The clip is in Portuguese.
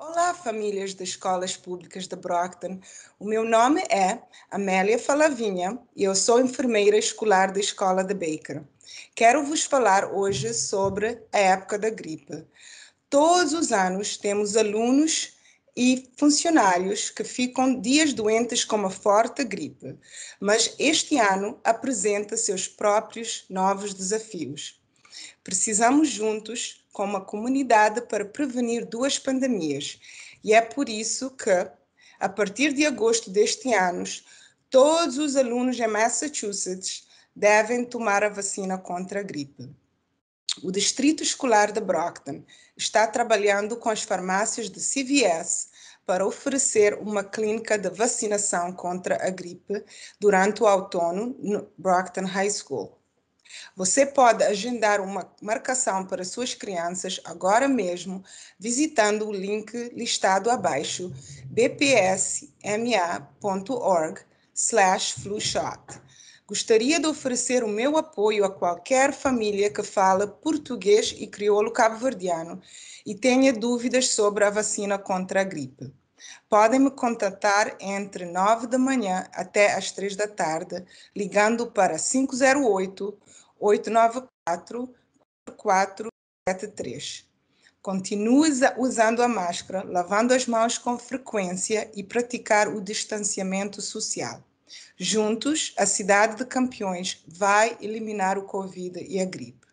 Olá, famílias das escolas públicas de Brockton. O meu nome é Amélia Falavinha e eu sou enfermeira escolar da Escola de Baker. Quero vos falar hoje sobre a época da gripe. Todos os anos temos alunos e funcionários que ficam dias doentes com uma forte gripe, mas este ano apresenta seus próprios novos desafios. Precisamos juntos, como a comunidade, para prevenir duas pandemias. E é por isso que, a partir de agosto deste ano, todos os alunos em Massachusetts devem tomar a vacina contra a gripe. O Distrito Escolar de Brockton está trabalhando com as farmácias de CVS para oferecer uma clínica de vacinação contra a gripe durante o outono no Brockton High School. Você pode agendar uma marcação para suas crianças agora mesmo visitando o link listado abaixo bpsma.org slash flushot. Gostaria de oferecer o meu apoio a qualquer família que fala português e crioulo cabo-verdiano e tenha dúvidas sobre a vacina contra a gripe. Podem me contatar entre 9 da manhã até as 3 da tarde, ligando para 508 894 4473. Continue usando a máscara, lavando as mãos com frequência e praticar o distanciamento social. Juntos, a cidade de campeões vai eliminar o Covid e a gripe.